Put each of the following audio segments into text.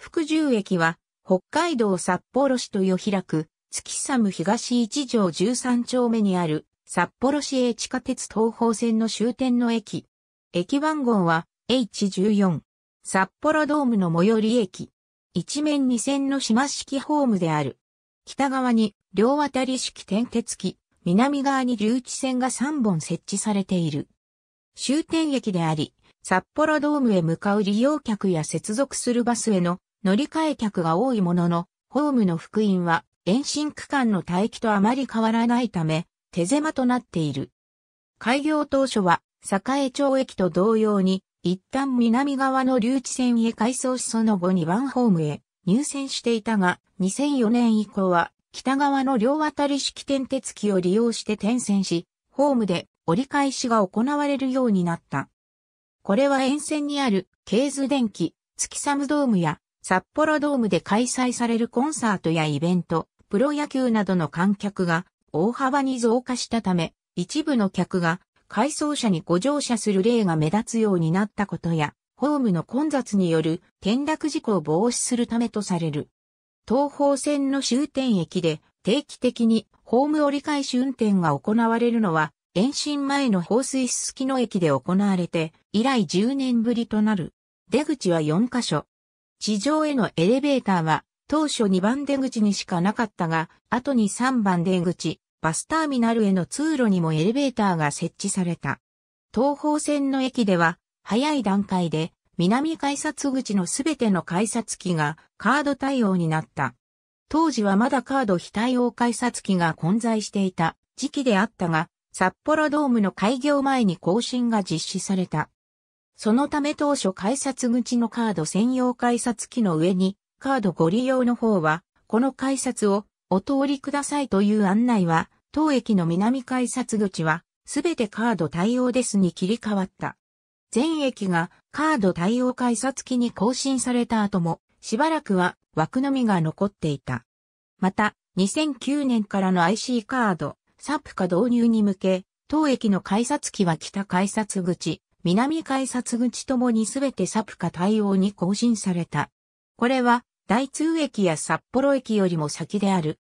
福住駅は、北海道札幌市豊平区、月寒東一条13丁目にある、札幌市営地下鉄東方線の終点の駅。駅番号は H14。札幌ドームの最寄り駅。一面二線の島式ホームである。北側に両渡り式転鉄機、南側に留置線が3本設置されている。終点駅であり、札幌ドームへ向かう利用客や接続するバスへの乗り換え客が多いものの、ホームの福音は延伸区間の待機とあまり変わらないため、手狭となっている。開業当初は、栄町駅と同様に、一旦南側の留置線へ改装しその後2番ホームへ入線していたが、2004年以降は、北側の両渡り式点鉄機を利用して転線し、ホームで折り返しが行われるようになった。これは沿線にある、ケーズ電機、月サムドームや札幌ドームで開催されるコンサートやイベント、プロ野球などの観客が大幅に増加したため、一部の客が改装車にご乗車する例が目立つようになったことや、ホームの混雑による転落事故を防止するためとされる。東方線の終点駅で定期的にホーム折り返し運転が行われるのは、延伸前の放水すすきの駅で行われて、以来10年ぶりとなる。出口は4カ所、地上へのエレベーターは、当初2番出口にしかなかったが、後に3番出口、バスターミナルへの通路にもエレベーターが設置された。東方線の駅では、早い段階で、南改札口のすべての改札機がカード対応になった。当時はまだカード非対応改札機が混在していた時期であったが、札幌ドームの開業前に更新が実施された。そのため当初改札口のカード専用改札機の上に、カードご利用の方は、この改札をお通りくださいという案内は、当駅の南改札口は、すべてカード対応ですに切り替わった。全駅がカード対応改札機に更新された後も、しばらくは枠のみが残っていた。また、2009年からの IC カード、サップ化導入に向け、当駅の改札機は北改札口、南改札口ともにすべてサプカ対応に更新された。これは、大通駅や札幌駅よりも先である。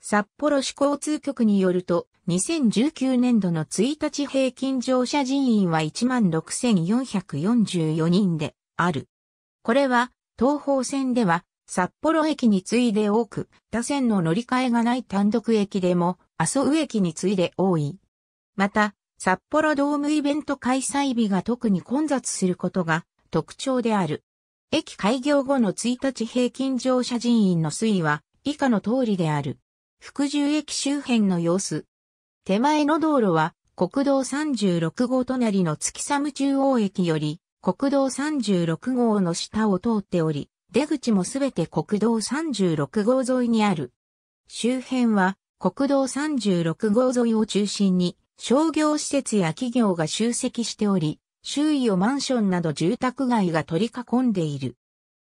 札幌市交通局によると、2019年度の1日平均乗車人員は16,444人である。これは、東方線では、札幌駅に次いで多く、他線の乗り換えがない単独駅でも、麻生駅に次いで多い。また、札幌ドームイベント開催日が特に混雑することが特徴である。駅開業後の1日平均乗車人員の推移は以下の通りである。福住駅周辺の様子。手前の道路は国道36号隣の月寒中央駅より国道36号の下を通っており、出口もすべて国道36号沿いにある。周辺は国道36号沿いを中心に商業施設や企業が集積しており、周囲をマンションなど住宅街が取り囲んでいる。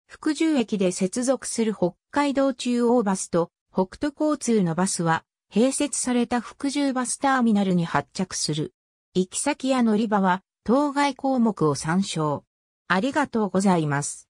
福住駅で接続する北海道中央バスと北斗交通のバスは、併設された福住バスターミナルに発着する。行き先や乗り場は、当該項目を参照。ありがとうございます。